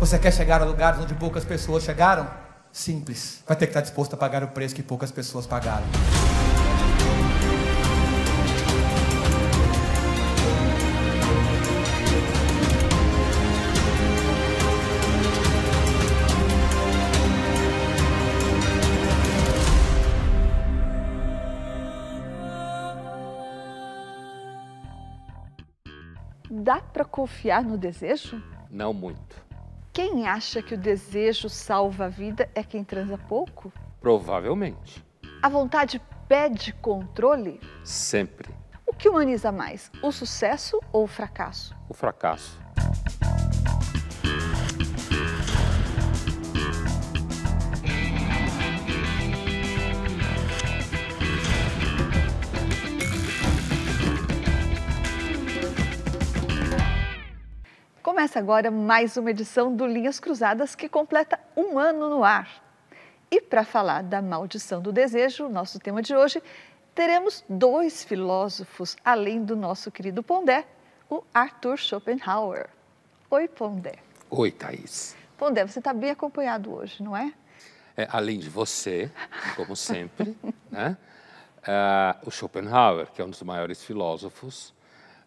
Você quer chegar a lugares onde poucas pessoas chegaram? Simples. Vai ter que estar disposto a pagar o preço que poucas pessoas pagaram. Dá para confiar no desejo? Não muito. Quem acha que o desejo salva a vida é quem transa pouco? Provavelmente. A vontade pede controle? Sempre. O que humaniza mais, o sucesso ou o fracasso? O fracasso. Começa agora mais uma edição do Linhas Cruzadas que completa um ano no ar. E para falar da maldição do desejo, nosso tema de hoje, teremos dois filósofos além do nosso querido Pondé, o Arthur Schopenhauer. Oi, Pondé. Oi, Thaís. Pondé, você está bem acompanhado hoje, não é? é além de você, como sempre, né? Uh, o Schopenhauer, que é um dos maiores filósofos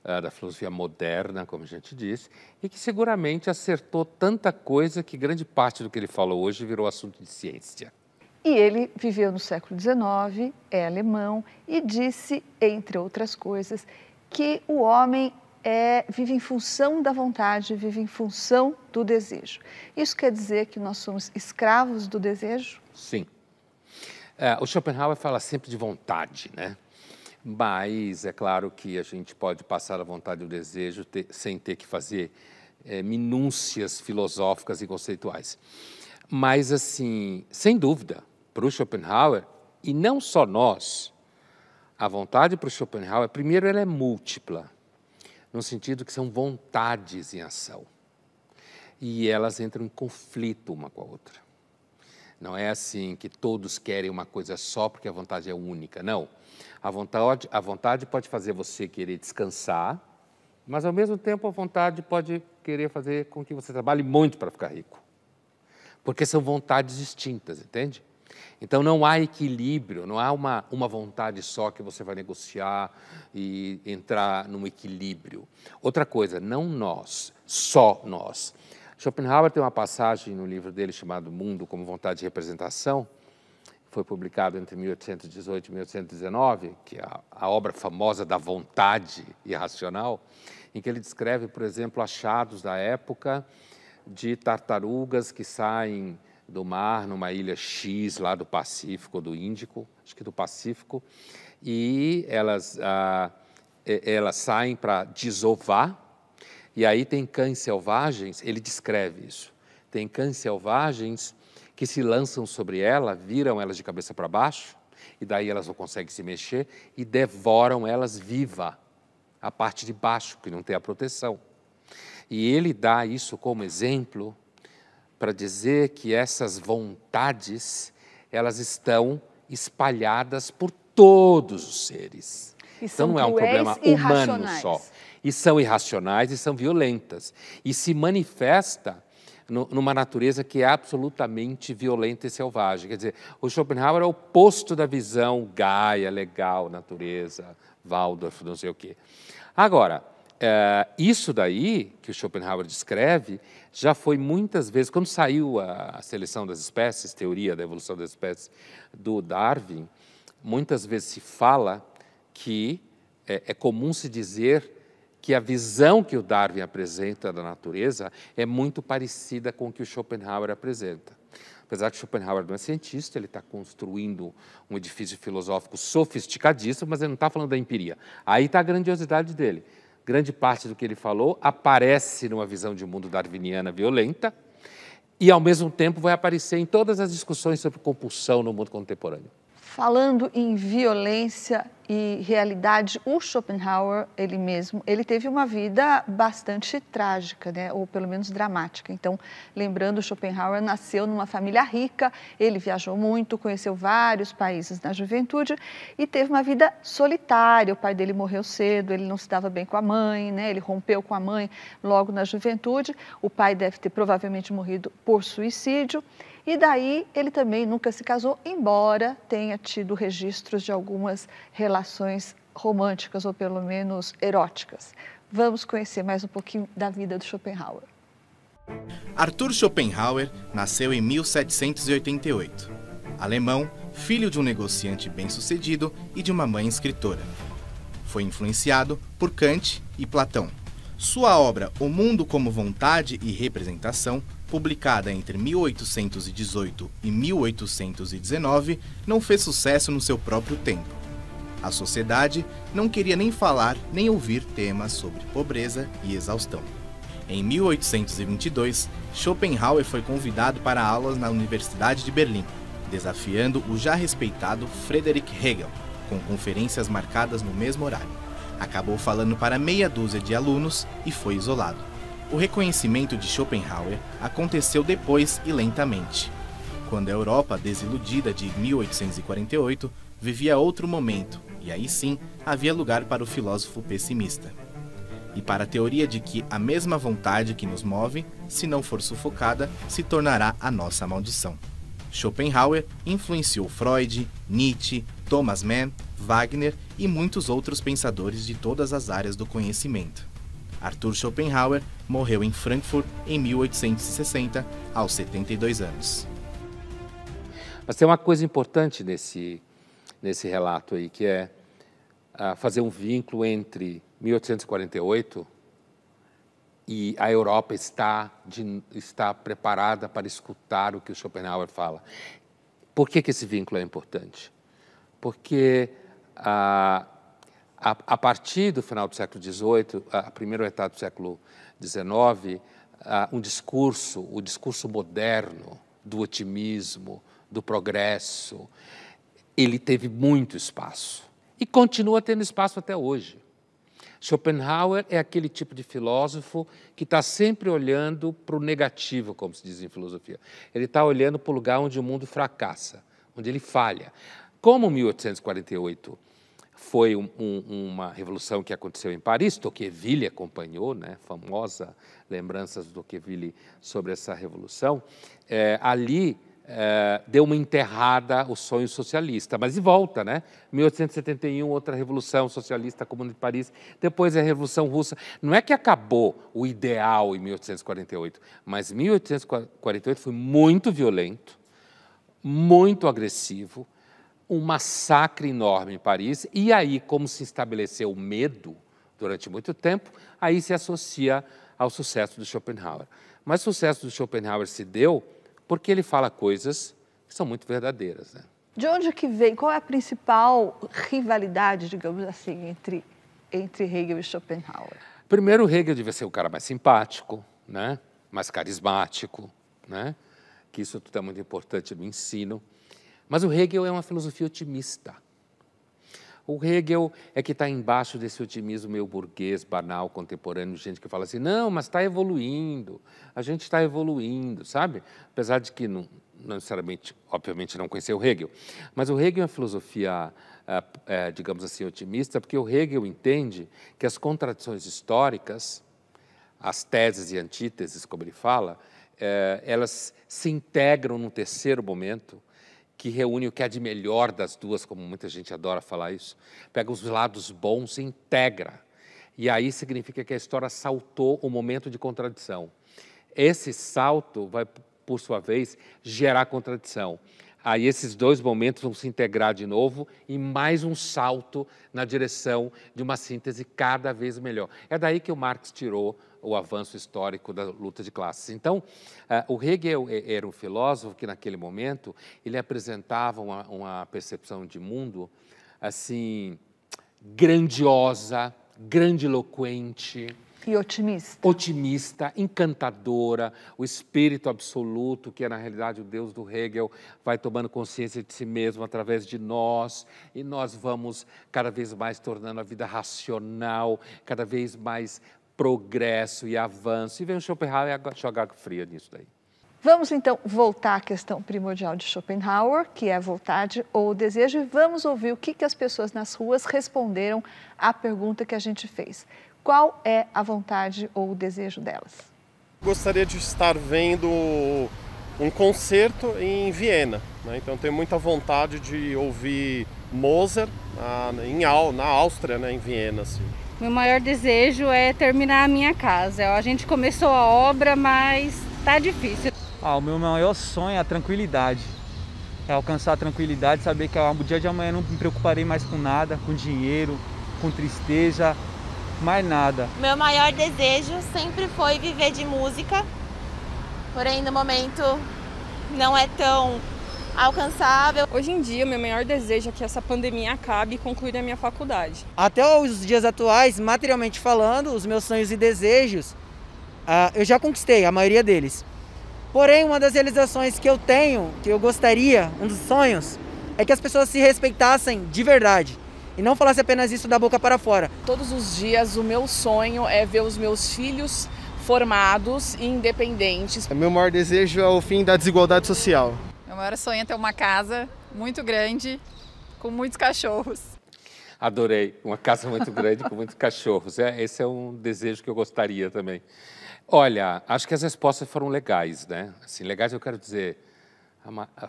ah, da filosofia moderna, como a gente disse, e que seguramente acertou tanta coisa que grande parte do que ele falou hoje virou assunto de ciência. E ele viveu no século XIX, é alemão e disse, entre outras coisas, que o homem é, vive em função da vontade, vive em função do desejo. Isso quer dizer que nós somos escravos do desejo? Sim. É, o Schopenhauer fala sempre de vontade, né? Mas é claro que a gente pode passar a vontade e o desejo ter, sem ter que fazer é, minúcias filosóficas e conceituais. Mas, assim, sem dúvida, para o Schopenhauer, e não só nós, a vontade para o Schopenhauer, primeiro, ela é múltipla, no sentido que são vontades em ação. E elas entram em conflito uma com a outra. Não é assim que todos querem uma coisa só porque a vontade é única, não. A vontade, a vontade pode fazer você querer descansar, mas ao mesmo tempo a vontade pode querer fazer com que você trabalhe muito para ficar rico. Porque são vontades distintas, entende? Então não há equilíbrio, não há uma, uma vontade só que você vai negociar e entrar num equilíbrio. Outra coisa, não nós, só nós Schopenhauer tem uma passagem no livro dele chamado Mundo como Vontade de Representação, foi publicado entre 1818 e 1819, que é a obra famosa da vontade irracional, em que ele descreve, por exemplo, achados da época de tartarugas que saem do mar numa ilha X lá do Pacífico, do Índico, acho que do Pacífico, e elas, ah, elas saem para desovar e aí tem cães selvagens, ele descreve isso. Tem cães selvagens que se lançam sobre ela, viram elas de cabeça para baixo, e daí elas não conseguem se mexer e devoram elas viva, a parte de baixo, que não tem a proteção. E ele dá isso como exemplo para dizer que essas vontades, elas estão espalhadas por todos os seres. E então não é um problema humano só e são irracionais e são violentas e se manifesta no, numa natureza que é absolutamente violenta e selvagem. Quer dizer, o Schopenhauer é o oposto da visão Gaia, legal, natureza, Waldorf, não sei o quê. Agora, é, isso daí que o Schopenhauer descreve já foi muitas vezes, quando saiu a, a seleção das espécies, teoria da evolução das espécies do Darwin, muitas vezes se fala que é, é comum se dizer que a visão que o Darwin apresenta da natureza é muito parecida com o que o Schopenhauer apresenta. Apesar que Schopenhauer não é cientista, ele está construindo um edifício filosófico sofisticadíssimo, mas ele não está falando da empiria. Aí está a grandiosidade dele. Grande parte do que ele falou aparece numa visão de mundo darwiniana violenta e, ao mesmo tempo, vai aparecer em todas as discussões sobre compulsão no mundo contemporâneo. Falando em violência e realidade, o Schopenhauer, ele mesmo, ele teve uma vida bastante trágica, né? ou pelo menos dramática. Então, lembrando, Schopenhauer nasceu numa família rica, ele viajou muito, conheceu vários países na juventude e teve uma vida solitária. O pai dele morreu cedo, ele não se dava bem com a mãe, né? ele rompeu com a mãe logo na juventude. O pai deve ter provavelmente morrido por suicídio e daí ele também nunca se casou, embora tenha tido registros de algumas relações românticas ou pelo menos eróticas. Vamos conhecer mais um pouquinho da vida do Schopenhauer. Arthur Schopenhauer nasceu em 1788. Alemão, filho de um negociante bem-sucedido e de uma mãe escritora. Foi influenciado por Kant e Platão. Sua obra O Mundo como Vontade e Representação publicada entre 1818 e 1819, não fez sucesso no seu próprio tempo. A sociedade não queria nem falar nem ouvir temas sobre pobreza e exaustão. Em 1822, Schopenhauer foi convidado para aulas na Universidade de Berlim, desafiando o já respeitado Friedrich Hegel, com conferências marcadas no mesmo horário. Acabou falando para meia dúzia de alunos e foi isolado. O reconhecimento de Schopenhauer aconteceu depois e lentamente. Quando a Europa, desiludida de 1848, vivia outro momento, e aí sim havia lugar para o filósofo pessimista. E para a teoria de que a mesma vontade que nos move, se não for sufocada, se tornará a nossa maldição. Schopenhauer influenciou Freud, Nietzsche, Thomas Mann, Wagner e muitos outros pensadores de todas as áreas do conhecimento. Arthur Schopenhauer morreu em Frankfurt em 1860, aos 72 anos. Mas tem uma coisa importante nesse, nesse relato aí, que é uh, fazer um vínculo entre 1848 e a Europa está, de, está preparada para escutar o que o Schopenhauer fala. Por que, que esse vínculo é importante? Porque ah, a, a partir do final do século XVIII, a primeira etapa do século XIX, um discurso, o discurso moderno do otimismo, do progresso, ele teve muito espaço e continua tendo espaço até hoje. Schopenhauer é aquele tipo de filósofo que está sempre olhando para o negativo, como se diz em filosofia. Ele está olhando para o lugar onde o mundo fracassa, onde ele falha. Como 1848 foi um, um, uma revolução que aconteceu em Paris, Tocqueville acompanhou, né, famosa lembranças do Tocqueville sobre essa revolução, é, ali é, deu uma enterrada o sonho socialista, mas de volta, né, 1871, outra revolução socialista, Comuna de Paris, depois a Revolução Russa, não é que acabou o ideal em 1848, mas 1848 foi muito violento, muito agressivo, um massacre enorme em Paris. E aí, como se estabeleceu o medo durante muito tempo, aí se associa ao sucesso do Schopenhauer. Mas o sucesso do Schopenhauer se deu porque ele fala coisas que são muito verdadeiras. Né? De onde é que vem? Qual é a principal rivalidade, digamos assim, entre, entre Hegel e Schopenhauer? Primeiro, Hegel devia ser o cara mais simpático, né? mais carismático, né? que isso tudo é muito importante no ensino. Mas o Hegel é uma filosofia otimista. O Hegel é que está embaixo desse otimismo meio burguês, banal, contemporâneo, gente que fala assim, não, mas está evoluindo, a gente está evoluindo, sabe? Apesar de que não, não necessariamente, obviamente, não conhecer o Hegel. Mas o Hegel é uma filosofia, é, digamos assim, otimista, porque o Hegel entende que as contradições históricas, as teses e antíteses, como ele fala, é, elas se integram num terceiro momento, que reúne o que há de melhor das duas, como muita gente adora falar isso, pega os lados bons e integra. E aí significa que a história saltou o um momento de contradição. Esse salto vai, por sua vez, gerar contradição. Aí esses dois momentos vão se integrar de novo e mais um salto na direção de uma síntese cada vez melhor. É daí que o Marx tirou o avanço histórico da luta de classes. Então, uh, o Hegel é, era um filósofo que naquele momento ele apresentava uma, uma percepção de mundo assim grandiosa, grandiloquente, e otimista. Otimista, encantadora, o espírito absoluto, que é na realidade o Deus do Hegel, vai tomando consciência de si mesmo através de nós, e nós vamos cada vez mais tornando a vida racional, cada vez mais progresso e avanço. E vem o Schopenhauer jogar fria nisso daí. Vamos então voltar à questão primordial de Schopenhauer, que é a vontade ou o desejo, e vamos ouvir o que, que as pessoas nas ruas responderam à pergunta que a gente fez. Qual é a vontade ou o desejo delas? Gostaria de estar vendo um concerto em Viena. Né? Então tenho muita vontade de ouvir Mozart na, ah, em, na Áustria, né? em Viena. Assim. Meu maior desejo é terminar a minha casa. A gente começou a obra, mas tá difícil. Ah, o meu maior sonho é a tranquilidade. É alcançar a tranquilidade, saber que ah, o dia de amanhã não me preocuparei mais com nada, com dinheiro, com tristeza, mais nada. Meu maior desejo sempre foi viver de música, porém no momento não é tão alcançável. Hoje em dia, meu maior desejo é que essa pandemia acabe e concluir a minha faculdade. Até os dias atuais, materialmente falando, os meus sonhos e desejos, uh, eu já conquistei a maioria deles. Porém, uma das realizações que eu tenho, que eu gostaria, um dos sonhos, é que as pessoas se respeitassem de verdade e não falasse apenas isso da boca para fora. Todos os dias o meu sonho é ver os meus filhos formados e independentes. Meu maior desejo é o fim da desigualdade social. Meu maior sonho é ter uma casa muito grande com muitos cachorros. Adorei, uma casa muito grande com muitos cachorros. É, esse é um desejo que eu gostaria também. Olha, acho que as respostas foram legais, né? Assim, legais eu quero dizer,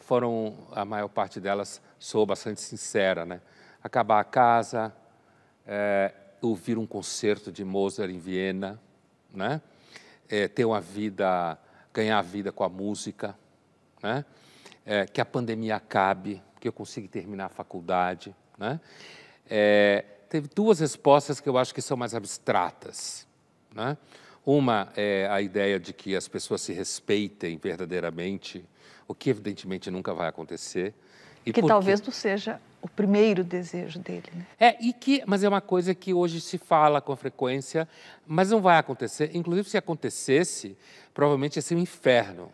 foram a maior parte delas sou bastante sincera, né? acabar a casa, é, ouvir um concerto de Mozart em Viena, né? É, ter uma vida, ganhar a vida com a música, né? É, que a pandemia acabe, que eu consiga terminar a faculdade. Né? É, teve duas respostas que eu acho que são mais abstratas. Né? Uma é a ideia de que as pessoas se respeitem verdadeiramente, o que evidentemente nunca vai acontecer. E que porque... talvez não seja o primeiro desejo dele. Né? É, e que, mas é uma coisa que hoje se fala com frequência, mas não vai acontecer. Inclusive, se acontecesse, provavelmente ia ser um inferno,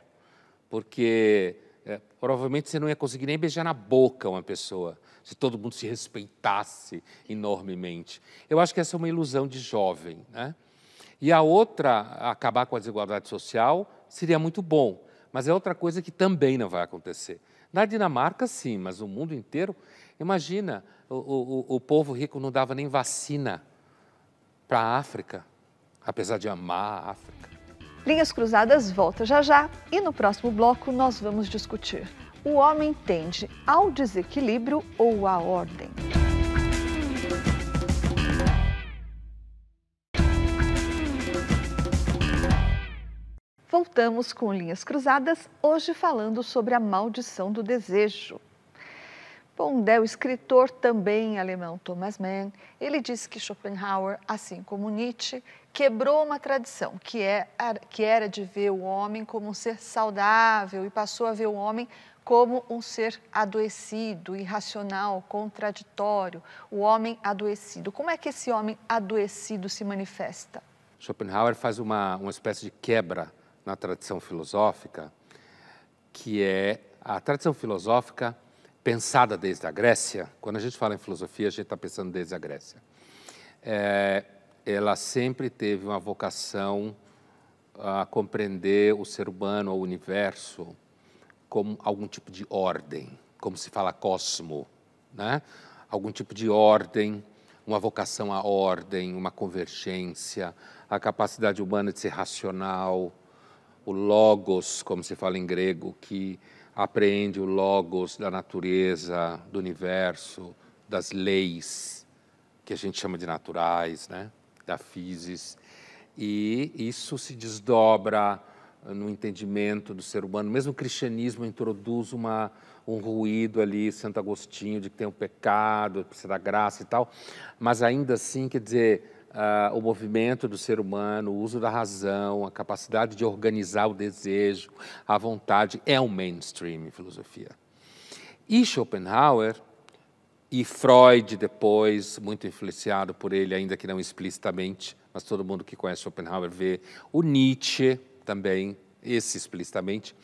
porque é, provavelmente você não ia conseguir nem beijar na boca uma pessoa, se todo mundo se respeitasse enormemente. Eu acho que essa é uma ilusão de jovem. Né? E a outra, acabar com a desigualdade social, seria muito bom, mas é outra coisa que também não vai acontecer. Na Dinamarca, sim, mas o mundo inteiro. Imagina, o, o, o povo rico não dava nem vacina para a África, apesar de amar a África. Linhas Cruzadas volta já já e no próximo bloco nós vamos discutir. O homem tende ao desequilíbrio ou à ordem? voltamos com Linhas Cruzadas, hoje falando sobre a maldição do desejo. Pondé, o escritor também alemão Thomas Mann, ele disse que Schopenhauer, assim como Nietzsche, quebrou uma tradição que, é, que era de ver o homem como um ser saudável e passou a ver o homem como um ser adoecido, irracional, contraditório, o homem adoecido. Como é que esse homem adoecido se manifesta? Schopenhauer faz uma, uma espécie de quebra na tradição filosófica, que é a tradição filosófica pensada desde a Grécia. Quando a gente fala em filosofia, a gente está pensando desde a Grécia. É, ela sempre teve uma vocação a compreender o ser humano, o universo, como algum tipo de ordem, como se fala cosmo, né? algum tipo de ordem, uma vocação à ordem, uma convergência, a capacidade humana de ser racional, o logos, como se fala em grego, que apreende o logos da natureza, do universo, das leis, que a gente chama de naturais, né? da physis. E isso se desdobra no entendimento do ser humano. Mesmo o cristianismo introduz uma, um ruído ali, Santo Agostinho, de que tem o um pecado, precisa da graça e tal, mas ainda assim, quer dizer, uh, o movimento do ser humano, o uso da razão, a capacidade de organizar o desejo, a vontade, é um mainstream em filosofia. E Schopenhauer e Freud depois, muito influenciado por ele, ainda que não explicitamente, mas todo mundo que conhece Schopenhauer vê, o Nietzsche também, esse explicitamente.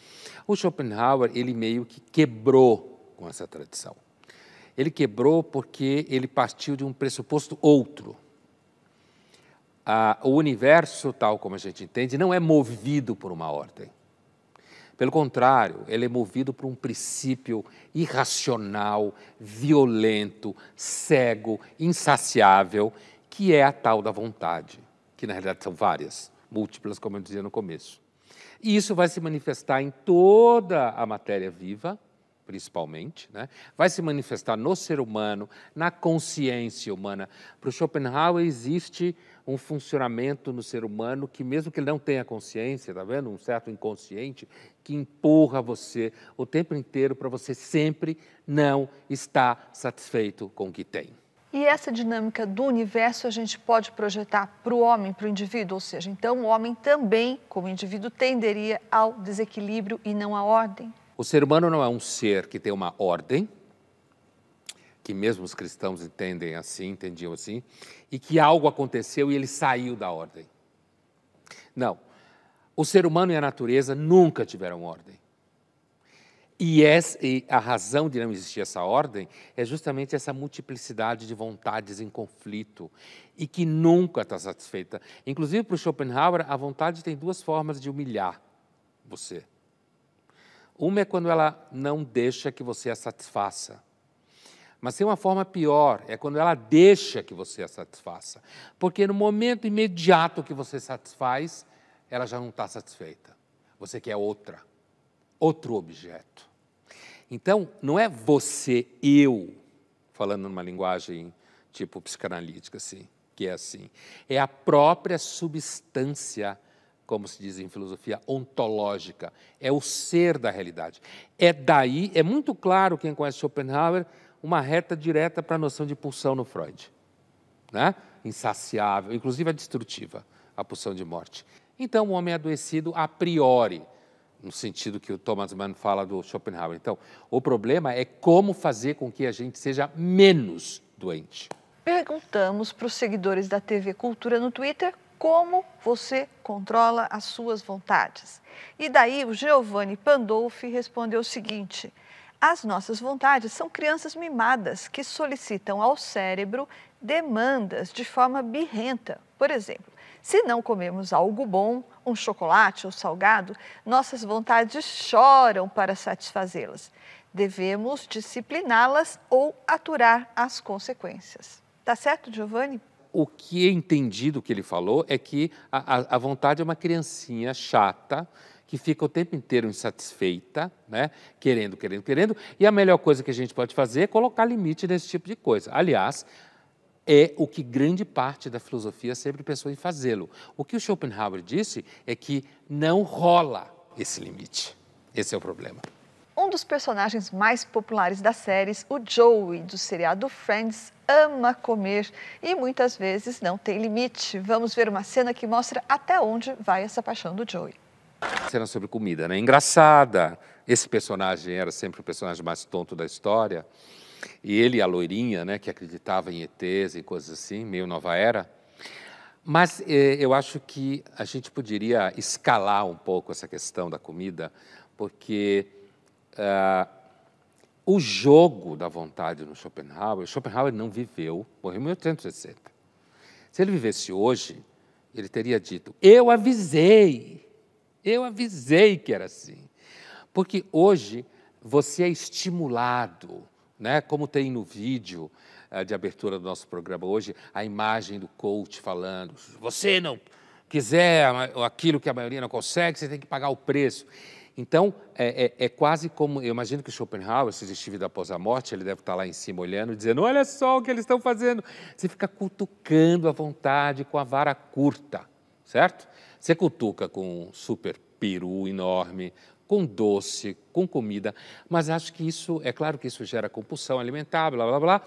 O Schopenhauer, ele meio que quebrou com essa tradição. Ele quebrou porque ele partiu de um pressuposto outro ah, o universo, tal como a gente entende, não é movido por uma ordem. Pelo contrário, ele é movido por um princípio irracional, violento, cego, insaciável, que é a tal da vontade, que na realidade são várias, múltiplas, como eu dizia no começo. E isso vai se manifestar em toda a matéria viva, principalmente, né? vai se manifestar no ser humano, na consciência humana. Para o Schopenhauer existe um funcionamento no ser humano que, mesmo que ele não tenha consciência, tá vendo? Um certo inconsciente que empurra você o tempo inteiro para você sempre não estar satisfeito com o que tem. E essa dinâmica do universo a gente pode projetar para o homem, para o indivíduo, ou seja, então o homem também, como indivíduo, tenderia ao desequilíbrio e não à ordem. O ser humano não é um ser que tem uma ordem, que mesmo os cristãos entendem assim, entendiam assim, e que algo aconteceu e ele saiu da ordem. Não. O ser humano e a natureza nunca tiveram ordem. E, essa, e a razão de não existir essa ordem é justamente essa multiplicidade de vontades em conflito e que nunca está satisfeita. Inclusive, para o Schopenhauer, a vontade tem duas formas de humilhar você. Uma é quando ela não deixa que você a satisfaça. Mas tem uma forma pior, é quando ela deixa que você a satisfaça. Porque no momento imediato que você satisfaz, ela já não está satisfeita. Você quer outra, outro objeto. Então, não é você, eu, falando numa linguagem tipo psicanalítica, assim, que é assim. É a própria substância, como se diz em filosofia, ontológica. É o ser da realidade. É daí, é muito claro quem conhece Schopenhauer uma reta direta para a noção de pulsão no Freud. Né? Insaciável, inclusive a é destrutiva, a pulsão de morte. Então, o homem é adoecido a priori, no sentido que o Thomas Mann fala do Schopenhauer. Então, o problema é como fazer com que a gente seja menos doente. Perguntamos para os seguidores da TV Cultura no Twitter como você controla as suas vontades. E daí o Giovanni Pandolfi respondeu o seguinte: as nossas vontades são crianças mimadas que solicitam ao cérebro demandas de forma birrenta. Por exemplo, se não comermos algo bom, um chocolate ou salgado, nossas vontades choram para satisfazê-las. Devemos discipliná-las ou aturar as consequências. Tá certo, Giovanni? O que é entendido que ele falou é que a, a vontade é uma criancinha chata que fica o tempo inteiro insatisfeita, né? querendo, querendo, querendo, e a melhor coisa que a gente pode fazer é colocar limite nesse tipo de coisa. Aliás, é o que grande parte da filosofia sempre pensou em fazê-lo. O que o Schopenhauer disse é que não rola esse limite. Esse é o problema. Um dos personagens mais populares das séries, o Joey, do seriado Friends, ama comer e muitas vezes não tem limite. Vamos ver uma cena que mostra até onde vai essa paixão do Joey. Cena sobre comida, né? Engraçada. Esse personagem era sempre o personagem mais tonto da história. E ele, a loirinha, né, que acreditava em ETs e coisas assim, meio nova era. Mas eh, eu acho que a gente poderia escalar um pouco essa questão da comida, porque uh, o jogo da vontade no Schopenhauer, Schopenhauer não viveu, morreu em 1860. Se ele vivesse hoje, ele teria dito: Eu avisei eu avisei que era assim. Porque hoje você é estimulado, né? como tem no vídeo eh, de abertura do nosso programa hoje, a imagem do coach falando: você não quiser aquilo que a maioria não consegue, você tem que pagar o preço. Então, é, é, é, quase como. Eu imagino que Schopenhauer, se ele estiver após a morte, ele deve estar lá em cima olhando, dizendo: Olha só o que eles estão fazendo. Você fica cutucando à vontade com a vara curta, certo? Você cutuca com um super peru enorme, com doce, com comida, mas acho que isso, é claro que isso gera compulsão alimentar, blá blá blá,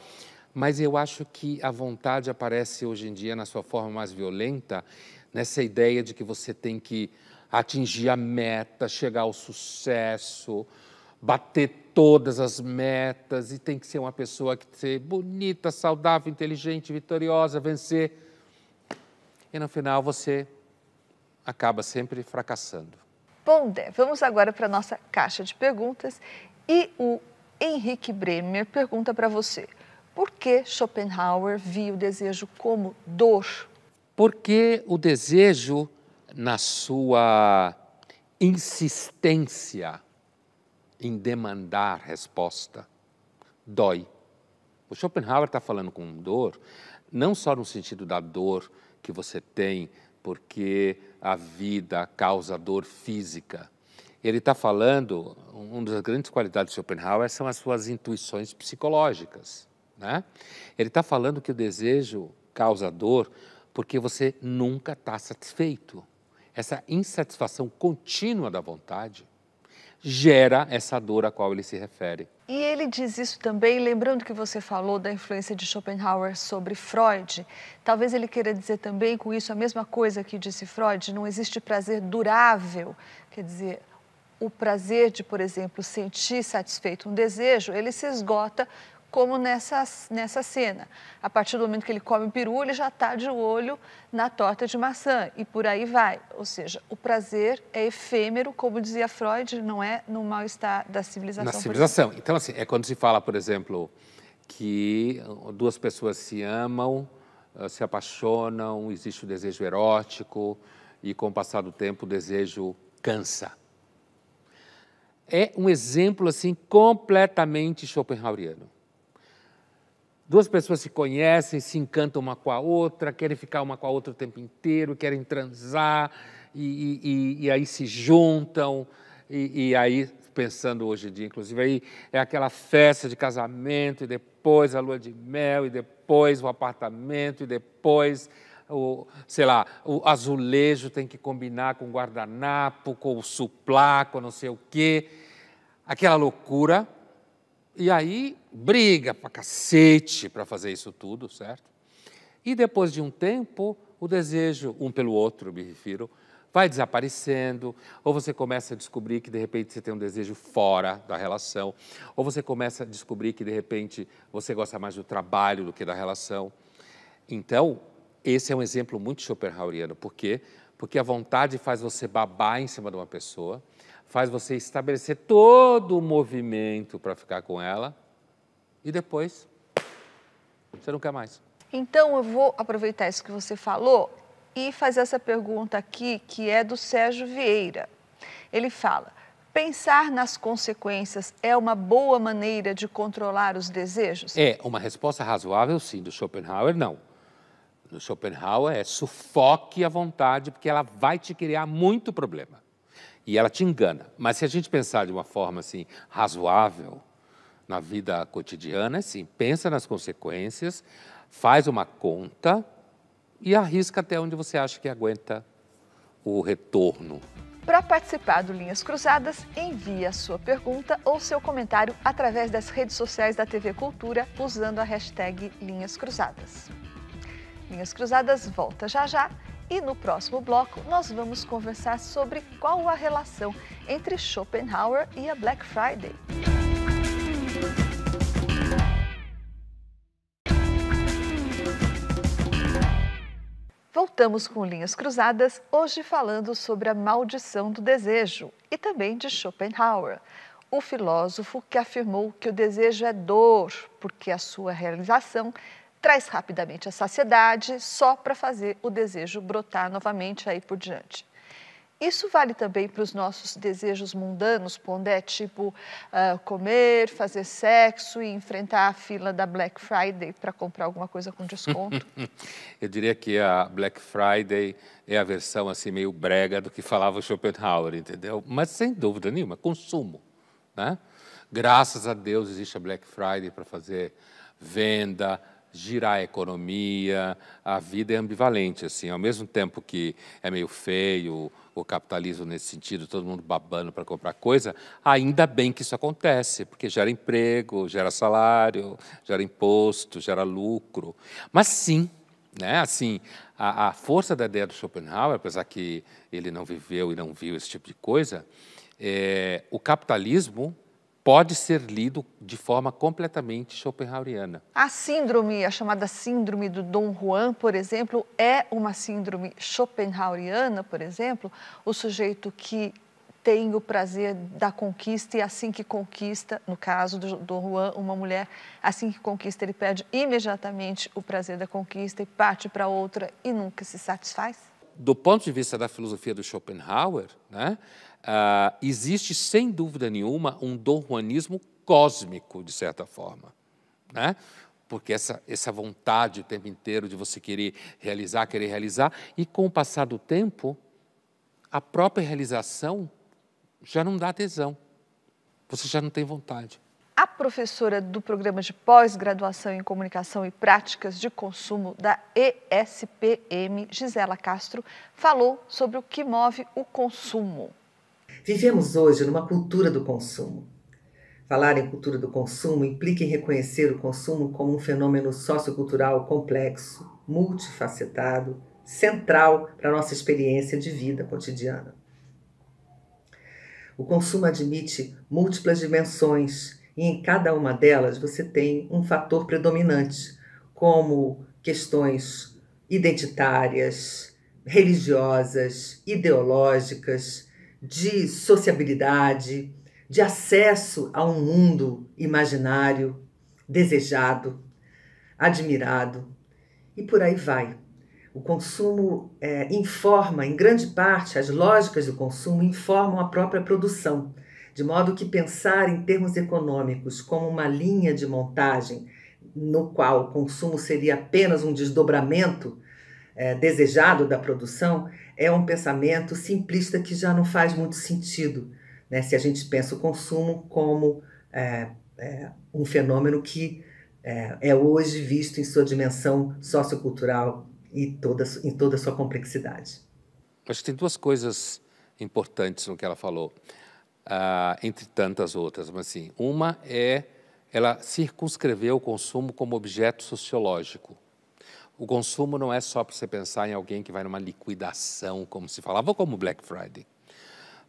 mas eu acho que a vontade aparece hoje em dia na sua forma mais violenta, nessa ideia de que você tem que atingir a meta, chegar ao sucesso, bater todas as metas e tem que ser uma pessoa que ser bonita, saudável, inteligente, vitoriosa, vencer. E no final você acaba sempre fracassando. Bom, Dé, vamos agora para a nossa caixa de perguntas e o Henrique Bremer pergunta para você: por que Schopenhauer via o desejo como dor? Porque o desejo, na sua insistência em demandar resposta, dói. O Schopenhauer está falando com dor, não só no sentido da dor que você tem porque a vida causa dor física. Ele está falando, uma das grandes qualidades de Schopenhauer são as suas intuições psicológicas. Né? Ele está falando que o desejo causa dor porque você nunca está satisfeito. Essa insatisfação contínua da vontade gera essa dor a qual ele se refere. E ele diz isso também, lembrando que você falou da influência de Schopenhauer sobre Freud. Talvez ele queira dizer também com isso a mesma coisa que disse Freud: não existe prazer durável. Quer dizer, o prazer de, por exemplo, sentir satisfeito um desejo, ele se esgota como nessa, nessa cena. A partir do momento que ele come o peru, ele já está de olho na torta de maçã e por aí vai. Ou seja, o prazer é efêmero, como dizia Freud, não é no mal-estar da civilização. Na civilização. Então, assim, é quando se fala, por exemplo, que duas pessoas se amam, eh, se apaixonam, existe o desejo erótico e, com o passar do tempo, o desejo cansa é um exemplo assim completamente Schopenhaueriano. Duas pessoas se conhecem, se encantam uma com a outra, querem ficar uma com a outra o tempo inteiro, querem transar, e, e, e aí se juntam, e, e, aí, pensando hoje em dia, inclusive, aí é aquela festa de casamento, e depois a lua de mel, e depois o apartamento, e depois o, sei lá, o azulejo tem que combinar com o guardanapo, com o suplá, com não sei o quê. Aquela loucura e aí briga pra cacete para fazer isso tudo, certo? E depois de um tempo, o desejo, um pelo outro, me refiro, vai desaparecendo, ou você começa a descobrir que de repente você tem um desejo fora da relação, ou você começa a descobrir que de repente você gosta mais do trabalho do que da relação. Então, esse é um exemplo muito Schopenhaueriano, por quê? Porque a vontade faz você babar em cima de uma pessoa, faz você estabelecer todo o movimento para ficar com ela e depois você não quer mais. Então eu vou aproveitar isso que você falou e fazer essa pergunta aqui que é do Sérgio Vieira. Ele fala: pensar nas consequências é uma boa maneira de controlar os desejos? É uma resposta razoável, sim. Do Schopenhauer, não. No Schopenhauer é sufoque a vontade porque ela vai te criar muito problema. E ela te engana. Mas se a gente pensar de uma forma assim razoável na vida cotidiana, é sim, pensa nas consequências, faz uma conta e arrisca até onde você acha que aguenta o retorno. Para participar do Linhas Cruzadas, envie a sua pergunta ou seu comentário através das redes sociais da TV Cultura usando a hashtag Linhas Cruzadas. Linhas Cruzadas volta já já e no próximo bloco, nós vamos conversar sobre qual a relação entre Schopenhauer e a Black Friday. Voltamos com Linhas Cruzadas, hoje falando sobre a maldição do desejo e também de Schopenhauer, o filósofo que afirmou que o desejo é dor, porque a sua realização traz rapidamente a saciedade só para fazer o desejo brotar novamente aí por diante. Isso vale também para os nossos desejos mundanos, Pondé, tipo uh, comer, fazer sexo e enfrentar a fila da Black Friday para comprar alguma coisa com desconto? Eu diria que a Black Friday é a versão assim meio brega do que falava o Schopenhauer, entendeu? Mas sem dúvida nenhuma, consumo, né? Graças a Deus existe a Black Friday para fazer venda, girar a economia, a vida é ambivalente, assim, ao mesmo tempo que é meio feio o capitalismo nesse sentido, todo mundo babando para comprar coisa, ainda bem que isso acontece, porque gera emprego, gera salário, gera imposto, gera lucro. Mas sim, né, assim, a, a força da ideia do Schopenhauer, apesar que ele não viveu e não viu esse tipo de coisa, é, o capitalismo pode ser lido de forma completamente Schopenhaueriana. A síndrome, a chamada síndrome do Dom Juan, por exemplo, é uma síndrome Schopenhaueriana, por exemplo, o sujeito que tem o prazer da conquista e assim que conquista, no caso do, Dom Juan, uma mulher, assim que conquista, ele perde imediatamente o prazer da conquista e parte para outra e nunca se satisfaz? do ponto de vista da filosofia do Schopenhauer, né, uh, existe, sem dúvida nenhuma, um donjuanismo cósmico, de certa forma. Né? Porque essa, essa vontade o tempo inteiro de você querer realizar, querer realizar, e com o passar do tempo, a própria realização já não dá tesão. Você já não tem vontade a professora do programa de pós-graduação em comunicação e práticas de consumo da ESPM, Gisela Castro, falou sobre o que move o consumo. Vivemos hoje numa cultura do consumo. Falar em cultura do consumo implica em reconhecer o consumo como um fenômeno sociocultural complexo, multifacetado, central para a nossa experiência de vida cotidiana. O consumo admite múltiplas dimensões e em cada uma delas você tem um fator predominante, como questões identitárias, religiosas, ideológicas, de sociabilidade, de acesso a um mundo imaginário, desejado, admirado e por aí vai. O consumo é, informa, em grande parte, as lógicas do consumo informam a própria produção de modo que pensar em termos econômicos como uma linha de montagem no qual o consumo seria apenas um desdobramento é, desejado da produção é um pensamento simplista que já não faz muito sentido, né? se a gente pensa o consumo como é, é, um fenômeno que é, é hoje visto em sua dimensão sociocultural e toda, em toda a sua complexidade. Acho que tem duas coisas importantes no que ela falou ah, entre tantas outras. Mas, assim, uma é ela circunscreveu o consumo como objeto sociológico. O consumo não é só para você pensar em alguém que vai numa liquidação, como se falava, como Black Friday.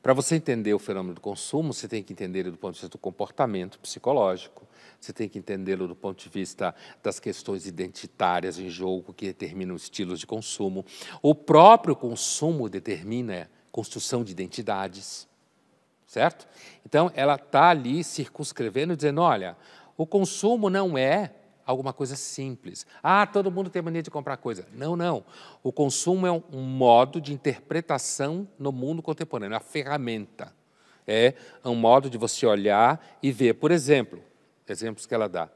Para você entender o fenômeno do consumo, você tem que entender do ponto de vista do comportamento psicológico, você tem que entendê-lo do ponto de vista das questões identitárias em jogo que determinam estilos de consumo. O próprio consumo determina construção de identidades certo? Então, ela está ali circunscrevendo, dizendo: olha, o consumo não é alguma coisa simples. Ah, todo mundo tem mania de comprar coisa. Não, não. O consumo é um modo de interpretação no mundo contemporâneo, é uma ferramenta. É um modo de você olhar e ver, por exemplo, exemplos que ela dá: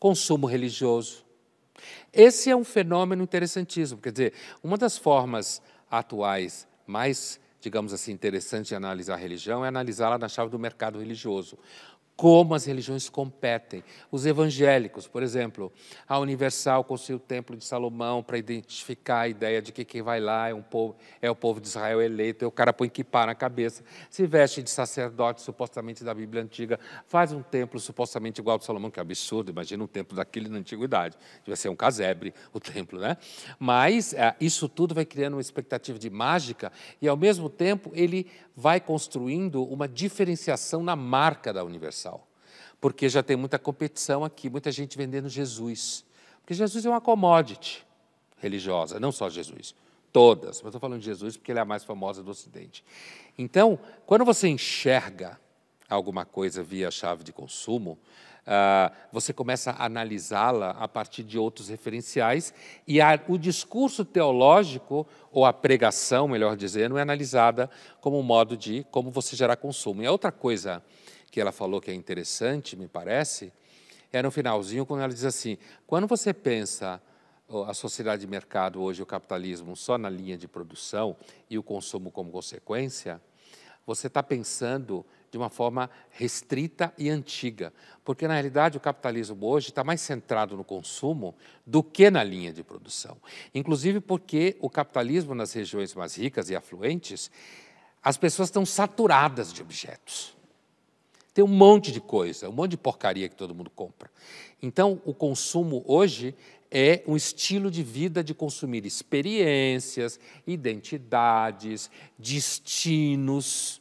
consumo religioso. Esse é um fenômeno interessantíssimo. Quer dizer, uma das formas atuais mais digamos assim, interessante de analisar a religião é analisá-la na chave do mercado religioso como as religiões competem. Os evangélicos, por exemplo, a Universal construiu o Templo de Salomão para identificar a ideia de que quem vai lá é, um povo, é o povo de Israel eleito, e o cara põe kippah na cabeça, se veste de sacerdote supostamente da Bíblia Antiga, faz um templo supostamente igual ao de Salomão, que é absurdo, imagina um templo daquele na antiguidade, devia ser um casebre o templo, né? Mas é, isso tudo vai criando uma expectativa de mágica e, ao mesmo tempo, ele vai construindo uma diferenciação na marca da Universal porque já tem muita competição aqui, muita gente vendendo Jesus. Porque Jesus é uma commodity religiosa, não só Jesus, todas. Mas estou falando de Jesus porque ele é a mais famosa do Ocidente. Então, quando você enxerga alguma coisa via chave de consumo, uh, você começa a analisá-la a partir de outros referenciais e a, o discurso teológico, ou a pregação, melhor dizendo, é analisada como um modo de como você gerar consumo. E a outra coisa que ela falou que é interessante, me parece, era é no finalzinho quando ela diz assim: quando você pensa a sociedade de mercado hoje, o capitalismo, só na linha de produção e o consumo como consequência, você está pensando de uma forma restrita e antiga. Porque, na realidade, o capitalismo hoje está mais centrado no consumo do que na linha de produção. Inclusive porque o capitalismo nas regiões mais ricas e afluentes, as pessoas estão saturadas de objetos. Tem um monte de coisa, um monte de porcaria que todo mundo compra. Então, o consumo hoje é um estilo de vida de consumir experiências, identidades, destinos.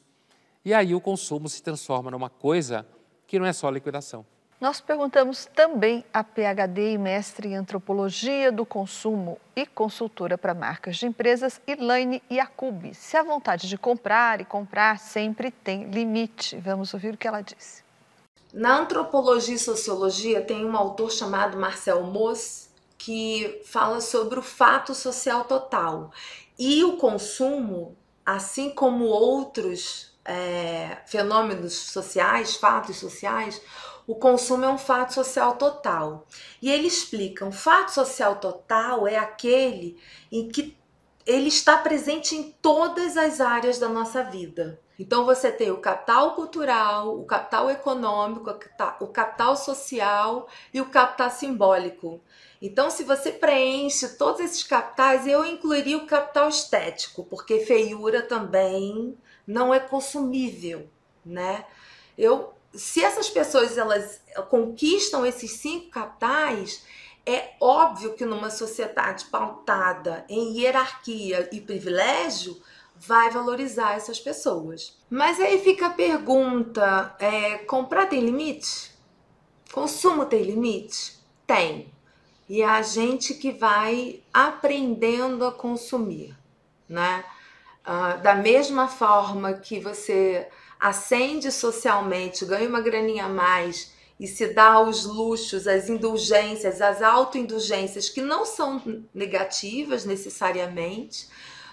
E aí o consumo se transforma numa coisa que não é só liquidação. Nós perguntamos também a PhD e mestre em antropologia do consumo e consultora para marcas de empresas, Elaine Iacubi, se a vontade de comprar e comprar sempre tem limite. Vamos ouvir o que ela disse. Na antropologia e sociologia tem um autor chamado Marcel Moos que fala sobre o fato social total. E o consumo, assim como outros é, fenômenos sociais, fatos sociais, o consumo é um fato social total. E ele explica: um fato social total é aquele em que ele está presente em todas as áreas da nossa vida. Então você tem o capital cultural, o capital econômico, o capital social e o capital simbólico. Então, se você preenche todos esses capitais, eu incluiria o capital estético, porque feiura também não é consumível, né? Eu se essas pessoas elas eh, conquistam esses cinco capitais, é óbvio que numa sociedade pautada em hierarquia e privilégio, vai valorizar essas pessoas. Mas aí fica a pergunta: é, comprar tem limite? Consumo tem limite? Tem. E é a gente que vai aprendendo a consumir, né? Ah, da mesma forma que você acende socialmente, ganha uma graninha a mais e se dá aos luxos, às indulgências, às autoindulgências que não são negativas necessariamente,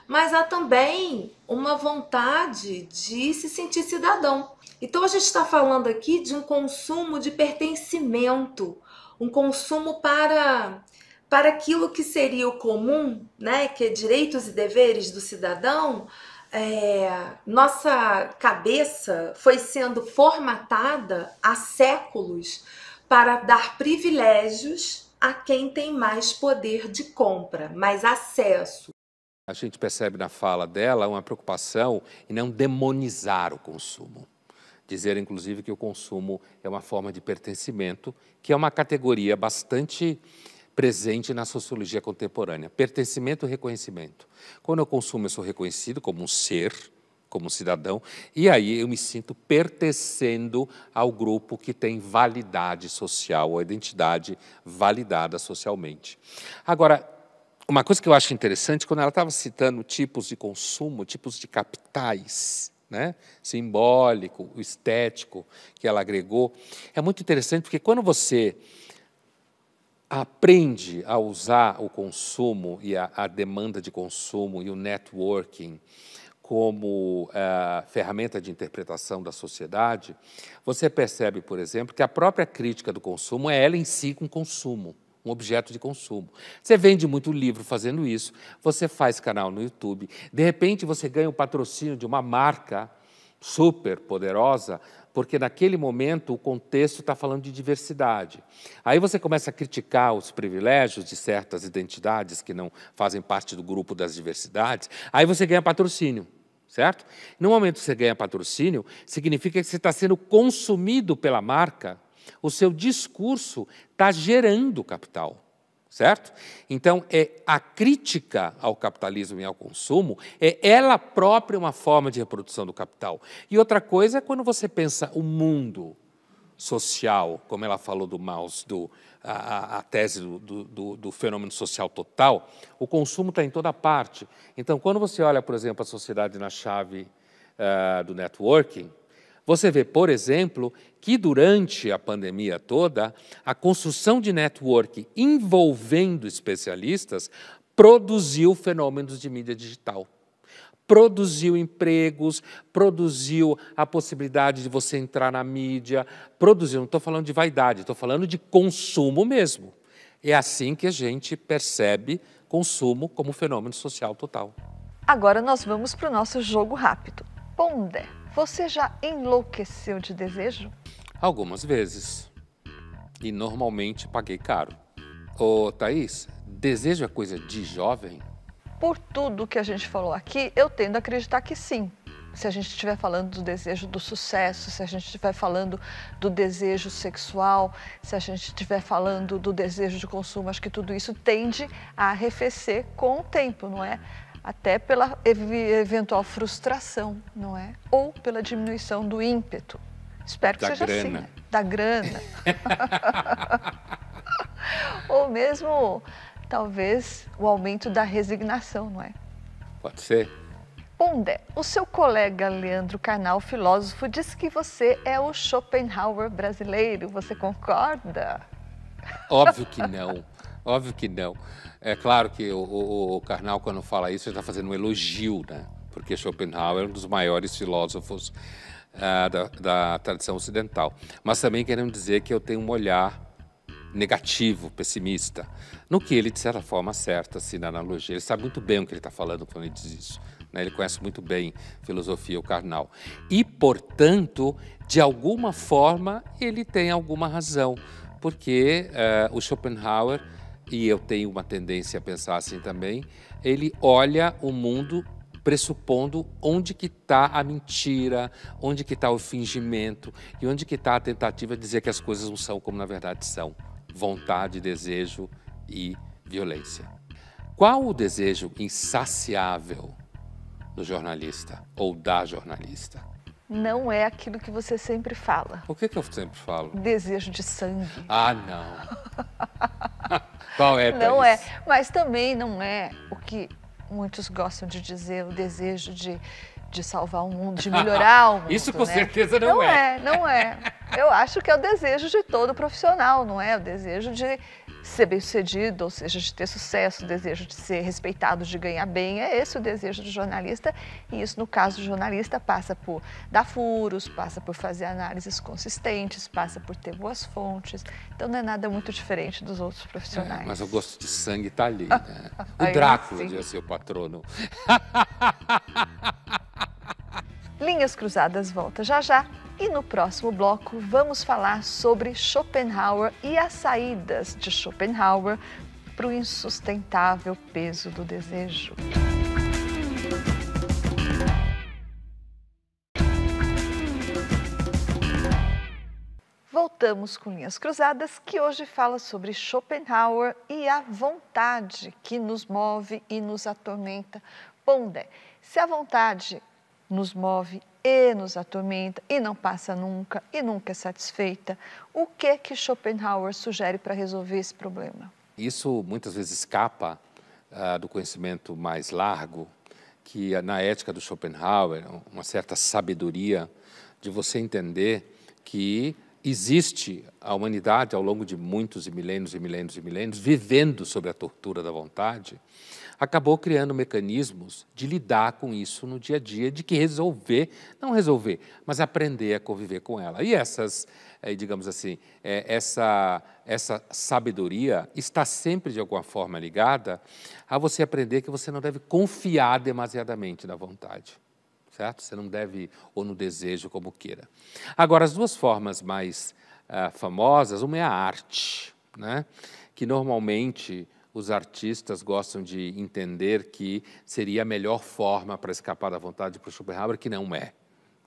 mas há também uma vontade de se sentir cidadão. Então a gente está falando aqui de um consumo de pertencimento, um consumo para para aquilo que seria o comum, né, que é direitos e deveres do cidadão, é, nossa cabeça foi sendo formatada há séculos para dar privilégios a quem tem mais poder de compra, mais acesso. A gente percebe na fala dela uma preocupação em não demonizar o consumo. Dizer, inclusive, que o consumo é uma forma de pertencimento, que é uma categoria bastante presente na sociologia contemporânea, pertencimento e reconhecimento. Quando eu consumo, eu sou reconhecido como um ser, como um cidadão, e aí eu me sinto pertencendo ao grupo que tem validade social, a identidade validada socialmente. Agora, uma coisa que eu acho interessante, quando ela estava citando tipos de consumo, tipos de capitais, né, simbólico, estético, que ela agregou, é muito interessante porque quando você aprende a usar o consumo e a, a demanda de consumo e o networking como eh, ferramenta de interpretação da sociedade, você percebe, por exemplo, que a própria crítica do consumo é ela em si um consumo, um objeto de consumo. Você vende muito livro fazendo isso, você faz canal no YouTube, de repente você ganha o patrocínio de uma marca super poderosa porque naquele momento o contexto está falando de diversidade. Aí você começa a criticar os privilégios de certas identidades que não fazem parte do grupo das diversidades, aí você ganha patrocínio certo? No momento que você ganha patrocínio, significa que você está sendo consumido pela marca, o seu discurso está gerando capital certo? Então, é a crítica ao capitalismo e ao consumo é ela própria uma forma de reprodução do capital. E outra coisa é quando você pensa o mundo social, como ela falou do Maus, do, a, a tese do, do, do, fenômeno social total, o consumo está em toda parte. Então, quando você olha, por exemplo, a sociedade na chave uh, do networking, você vê, por exemplo, que durante a pandemia toda, a construção de network envolvendo especialistas produziu fenômenos de mídia digital. Produziu empregos, produziu a possibilidade de você entrar na mídia, produziu, não estou falando de vaidade, estou falando de consumo mesmo. É assim que a gente percebe consumo como fenômeno social total. Agora nós vamos para o nosso jogo rápido. Ponder. Você já enlouqueceu de desejo? Algumas vezes. E normalmente paguei caro. Ô, Thaís, desejo é coisa de jovem? Por tudo que a gente falou aqui, eu tendo a acreditar que sim. Se a gente estiver falando do desejo do sucesso, se a gente estiver falando do desejo sexual, se a gente estiver falando do desejo de consumo, acho que tudo isso tende a arrefecer com o tempo, não é? até pela eventual frustração, não é? Ou pela diminuição do ímpeto. Espero que da seja assim, grana. assim. Né? Da grana. Ou mesmo, talvez, o aumento da resignação, não é? Pode ser. Pondé, o seu colega Leandro Carnal, filósofo, disse que você é o Schopenhauer brasileiro. Você concorda? Óbvio que não. Óbvio que não. É claro que o, o, o Karnal, quando fala isso, está fazendo um elogio, né? porque Schopenhauer é um dos maiores filósofos uh, da, da, tradição ocidental. Mas também querendo dizer que eu tenho um olhar negativo, pessimista, no que ele, de certa forma, acerta assim, na analogia. Ele sabe muito bem o que ele está falando quando ele diz isso. Né? Ele conhece muito bem filosofia, o carnal. E, portanto, de alguma forma, ele tem alguma razão, porque uh, o Schopenhauer e eu tenho uma tendência a pensar assim também, ele olha o mundo pressupondo onde que está a mentira, onde que está o fingimento e onde que está a tentativa de dizer que as coisas não são como na verdade são. Vontade, desejo e violência. Qual o desejo insaciável do jornalista ou da jornalista? Não é aquilo que você sempre fala. O que, que eu sempre falo? Desejo de sangue. Ah, não. Qual é? Não é. Mas também não é o que muitos gostam de dizer, o desejo de, de salvar o mundo, de melhorar o mundo. Isso né? com né? certeza não, não é. Não é, não é. Eu acho que é o desejo de todo profissional, não é? O desejo de ser bem-sucedido, ou seja, de ter sucesso, o desejo de ser respeitado, de ganhar bem, é esse o desejo do jornalista. E isso, no caso do jornalista, passa por dar furos, passa por fazer análises consistentes, passa por ter boas fontes. Então, não é nada muito diferente dos outros profissionais. É, mas o gosto de sangue está ali, né? O Drácula sim. ser seu patrono. Linhas Cruzadas volta já já. E no próximo bloco vamos falar sobre Schopenhauer e as saídas de Schopenhauer para o insustentável peso do desejo. Voltamos com Linhas Cruzadas, que hoje fala sobre Schopenhauer e a vontade que nos move e nos atormenta. Pondé, se a vontade nos move e nos atormenta e não passa nunca e nunca é satisfeita. O que é que Schopenhauer sugere para resolver esse problema? Isso muitas vezes escapa uh, do conhecimento mais largo, que é, na ética do Schopenhauer, uma certa sabedoria de você entender que existe a humanidade ao longo de muitos e milênios e milênios e milênios vivendo sobre a tortura da vontade, acabou criando mecanismos de lidar com isso no dia a dia, de que resolver, não resolver, mas aprender a conviver com ela. E essas, eh, digamos assim, eh, essa, essa sabedoria está sempre de alguma forma ligada a você aprender que você não deve confiar demasiadamente na vontade certo? Você não deve, ou no desejo, como queira. Agora, as duas formas mais ah, famosas, uma é a arte, né? que normalmente os artistas gostam de entender que seria a melhor forma para escapar da vontade de Schopenhauer, que não é.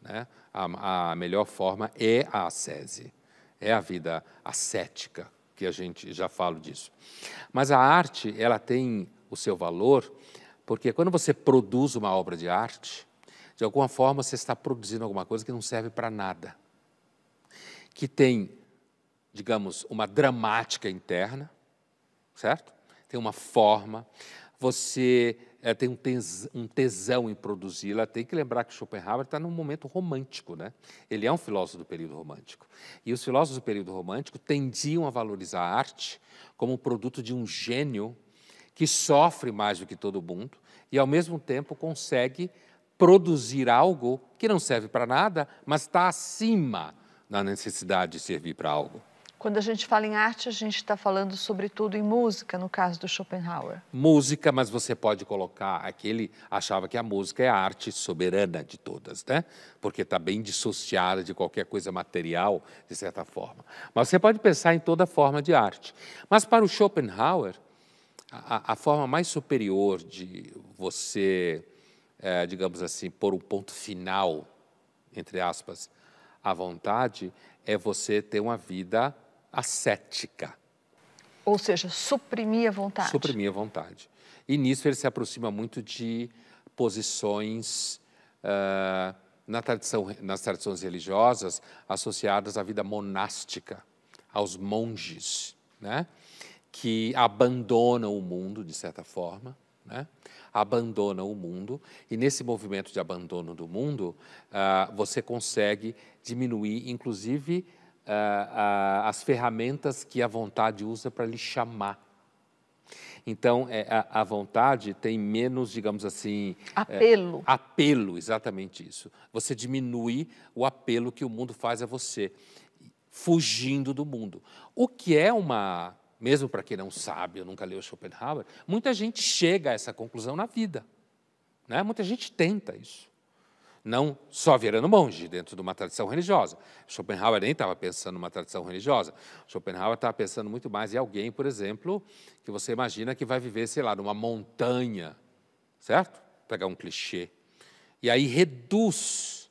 Né? A, a, melhor forma é a ascese, é a vida ascética, que a gente já fala disso. Mas a arte, ela tem o seu valor, porque quando você produz uma obra de arte, de alguma forma você está produzindo alguma coisa que não serve para nada, que tem, digamos, uma dramática interna, certo? Tem uma forma, você é, tem um, tesão em produzi-la. Tem que lembrar que Schopenhauer está num momento romântico, né? Ele é um filósofo do período romântico. E os filósofos do período romântico tendiam a valorizar a arte como um produto de um gênio que sofre mais do que todo mundo e, ao mesmo tempo, consegue produzir algo que não serve para nada, mas está acima da necessidade de servir para algo. Quando a gente fala em arte, a gente está falando sobretudo em música, no caso do Schopenhauer. Música, mas você pode colocar aquele achava que a música é a arte soberana de todas, né? Porque está bem dissociada de qualquer coisa material, de certa forma. Mas você pode pensar em toda forma de arte. Mas para o Schopenhauer, a, a forma mais superior de você é, digamos assim, pôr um ponto final, entre aspas, à vontade, é você ter uma vida ascética. Ou seja, suprimir a vontade. Suprimir a vontade. E nisso ele se aproxima muito de posições uh, na tradição, nas tradições religiosas associadas à vida monástica, aos monges, né? que abandonam o mundo, de certa forma, né? abandona o mundo, e nesse movimento de abandono do mundo, uh, você consegue diminuir, inclusive, uh, uh, as ferramentas que a vontade usa para lhe chamar. Então, é, a, a, vontade tem menos, digamos assim. É, apelo. É, apelo, exatamente isso. Você diminui o apelo que o mundo faz a você, fugindo do mundo. O que é uma mesmo para quem não sabe eu nunca leu Schopenhauer, muita gente chega a essa conclusão na vida. Né? Muita gente tenta isso. Não só virando monge dentro de uma tradição religiosa. Schopenhauer nem estava pensando numa tradição religiosa. Schopenhauer estava pensando muito mais em alguém, por exemplo, que você imagina que vai viver, sei lá, numa montanha, certo? Pegar um clichê. E aí reduz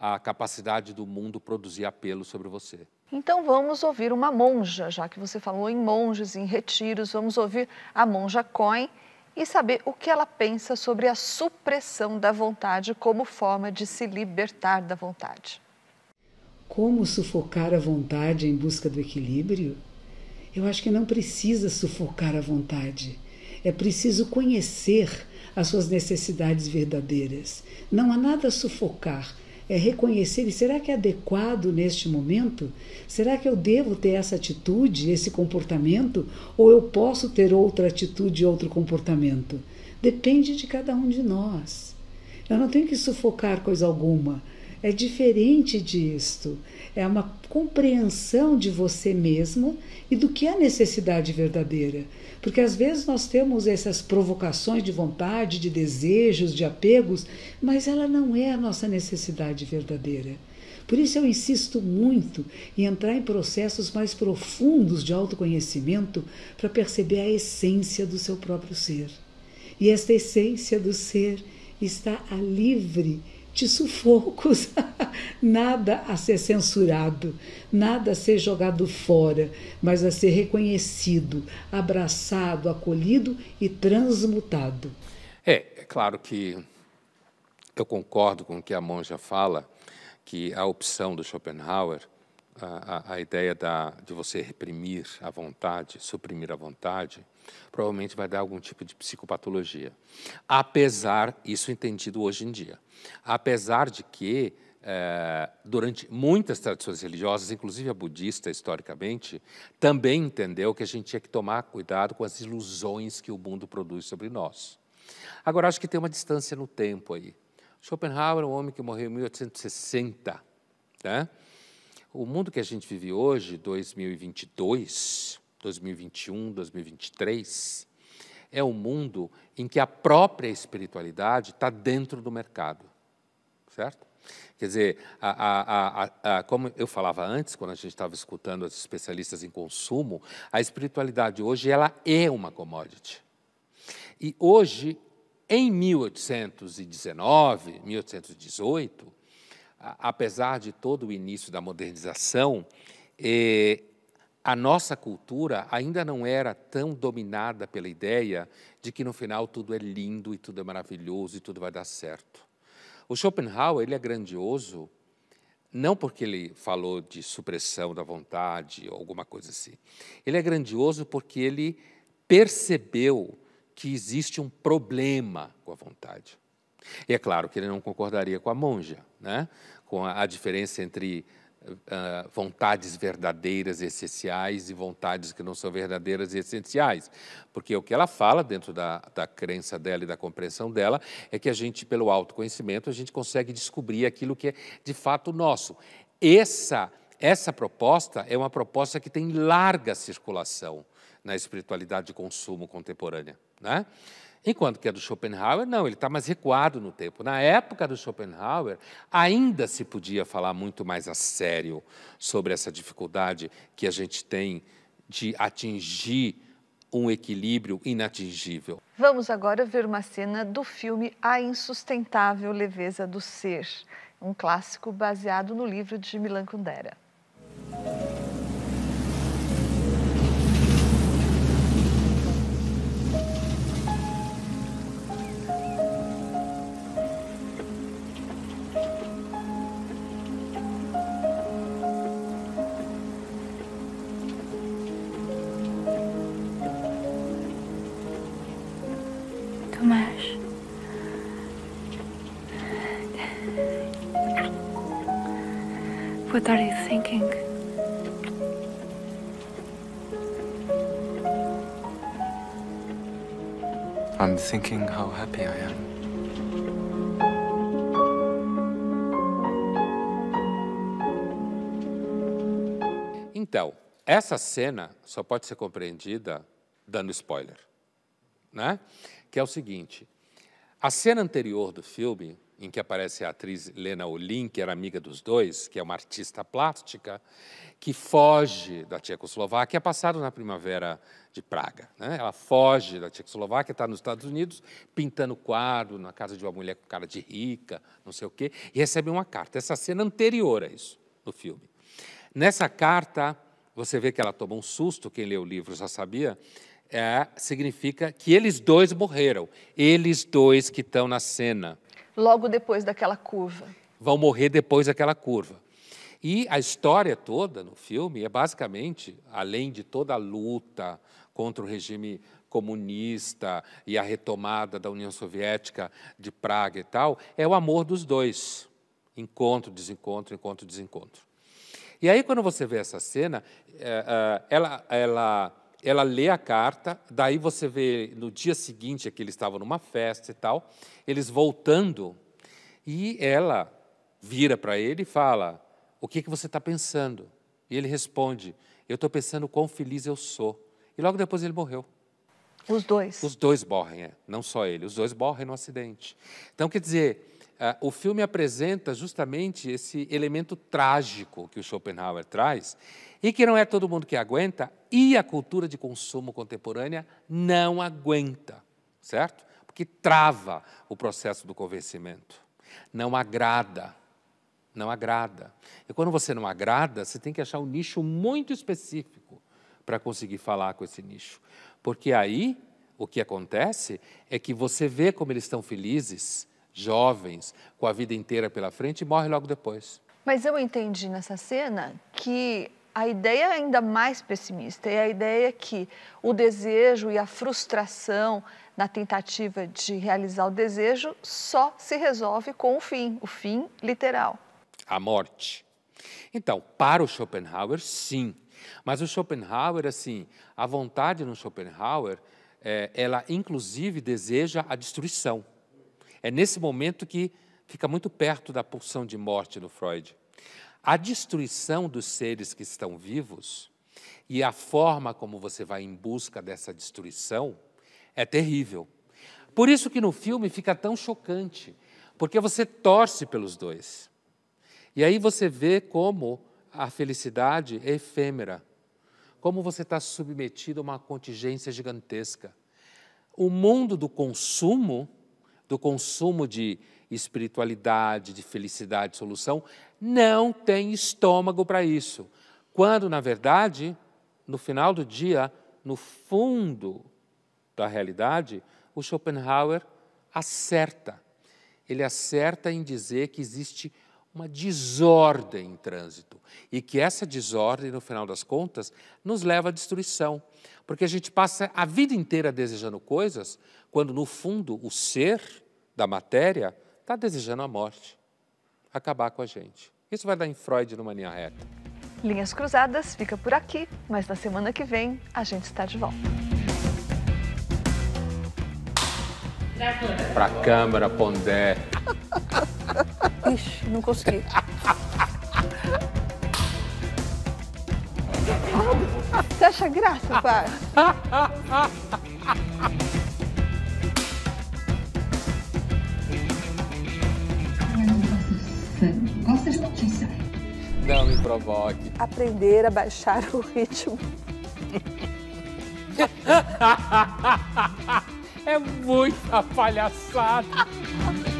a capacidade do mundo produzir apelo sobre você. Então vamos ouvir uma monja, já que você falou em monges, em retiros, vamos ouvir a monja Cohen e saber o que ela pensa sobre a supressão da vontade como forma de se libertar da vontade. Como sufocar a vontade em busca do equilíbrio? Eu acho que não precisa sufocar a vontade. É preciso conhecer as suas necessidades verdadeiras. Não há nada a sufocar, é reconhecer e será que é adequado neste momento? Será que eu devo ter essa atitude, esse comportamento? Ou eu posso ter outra atitude, outro comportamento? Depende de cada um de nós. Eu não tenho que sufocar coisa alguma. É diferente disto é uma compreensão de você mesma e do que é a necessidade verdadeira. Porque às vezes nós temos essas provocações de vontade, de desejos, de apegos, mas ela não é a nossa necessidade verdadeira. Por isso eu insisto muito em entrar em processos mais profundos de autoconhecimento para perceber a essência do seu próprio ser. E esta essência do ser está livre de sufocos, nada a ser censurado, nada a ser jogado fora, mas a ser reconhecido, abraçado, acolhido e transmutado. É, é claro que eu concordo com o que a monja fala, que a opção do Schopenhauer, a, a, a ideia da, de você reprimir a vontade, suprimir a vontade, provavelmente vai dar algum tipo de psicopatologia. Apesar, isso é entendido hoje em dia, apesar de que é, durante muitas tradições religiosas, inclusive a budista, historicamente, também entendeu que a gente tinha que tomar cuidado com as ilusões que o mundo produz sobre nós. Agora, acho que tem uma distância no tempo aí. Schopenhauer é um homem que morreu em 1860. Né? O mundo que a gente vive hoje, 2022, 2021, 2023, é o um mundo em que a própria espiritualidade está dentro do mercado, certo? Quer dizer, a, a, a, como eu falava antes, quando a gente estava escutando os especialistas em consumo, a espiritualidade hoje ela é uma commodity. E hoje, em 1819, 1818, apesar de todo o início da modernização, eh, a nossa cultura ainda não era tão dominada pela ideia de que no final tudo é lindo e tudo é maravilhoso e tudo vai dar certo. O Schopenhauer ele é grandioso não porque ele falou de supressão da vontade ou alguma coisa assim. Ele é grandioso porque ele percebeu que existe um problema com a vontade. E é claro que ele não concordaria com a monja, né? com a, a diferença entre uh, vontades verdadeiras e essenciais e vontades que não são verdadeiras e essenciais. Porque o que ela fala, dentro da, da crença dela e da compreensão dela, é que a gente, pelo autoconhecimento, a gente consegue descobrir aquilo que é de fato nosso. Essa, essa proposta é uma proposta que tem larga circulação na espiritualidade de consumo contemporânea. Né? Enquanto que a do Schopenhauer, não, ele está mais recuado no tempo. Na época do Schopenhauer, ainda se podia falar muito mais a sério sobre essa dificuldade que a gente tem de atingir um equilíbrio inatingível. Vamos agora ver uma cena do filme A Insustentável Leveza do Ser, um clássico baseado no livro de Milan Kundera. What are you thinking? I'm thinking how happy I am. Então, essa cena só pode ser compreendida dando spoiler, né? Que é o seguinte: a cena anterior do filme em que aparece a atriz Lena Olin, que era amiga dos dois, que é uma artista plástica, que foge da Tchecoslováquia, é passado na primavera de Praga. Né? Ela foge da Tchecoslováquia, está nos Estados Unidos, pintando quadro na casa de uma mulher com cara de rica, não sei o quê, e recebe uma carta. Essa cena anterior a isso, no filme. Nessa carta, você vê que ela toma um susto, quem lê o livro já sabia, é, significa que eles dois morreram, eles dois que estão na cena logo depois daquela curva. Vão morrer depois daquela curva. E a história toda no filme é basicamente, além de toda a luta contra o regime comunista e a retomada da União Soviética de Praga e tal, é o amor dos dois. Encontro, desencontro, encontro, desencontro. E aí, quando você vê essa cena, é, é, ela, ela ela lê a carta, daí você vê no dia seguinte é que eles estavam numa festa e tal, eles voltando, e ela vira para ele e fala: O que, que você está pensando? E ele responde: Eu estou pensando quão feliz eu sou. E logo depois ele morreu. Os dois. Os dois morrem, é. não só ele, os dois morrem no acidente. Então, quer dizer, ah, o filme apresenta justamente esse elemento trágico que o Schopenhauer traz e que não é todo mundo que aguenta e a cultura de consumo contemporânea não aguenta, certo? Porque trava o processo do convencimento, não agrada, não agrada. E quando você não agrada, você tem que achar um nicho muito específico para conseguir falar com esse nicho, porque aí o que acontece é que você vê como eles estão felizes jovens, com a vida inteira pela frente e morre logo depois. Mas eu entendi nessa cena que a ideia é ainda mais pessimista é a ideia é que o desejo e a frustração na tentativa de realizar o desejo só se resolve com o fim, o fim literal. A morte. Então, para o Schopenhauer, sim. Mas o Schopenhauer, assim, a vontade no Schopenhauer, é, ela inclusive deseja a destruição. É nesse momento que fica muito perto da pulsão de morte no Freud. A destruição dos seres que estão vivos e a forma como você vai em busca dessa destruição é terrível. Por isso que no filme fica tão chocante, porque você torce pelos dois. E aí você vê como a felicidade é efêmera, como você está submetido a uma contingência gigantesca. O mundo do consumo do consumo de espiritualidade, de felicidade, de solução, não tem estômago para isso. Quando, na verdade, no final do dia, no fundo da realidade, o Schopenhauer acerta. Ele acerta em dizer que existe uma desordem em trânsito. E que essa desordem, no final das contas, nos leva à destruição. Porque a gente passa a vida inteira desejando coisas, quando no fundo o ser da matéria está desejando a morte acabar com a gente. Isso vai dar em Freud numa linha Reta. Linhas Cruzadas fica por aqui, mas na semana que vem a gente está de volta. Pra câmera, Pondé. Ixi, não consegui. Você acha graça, pai? de notícia. Não me provoque. Aprender a baixar o ritmo. É muita palhaçada.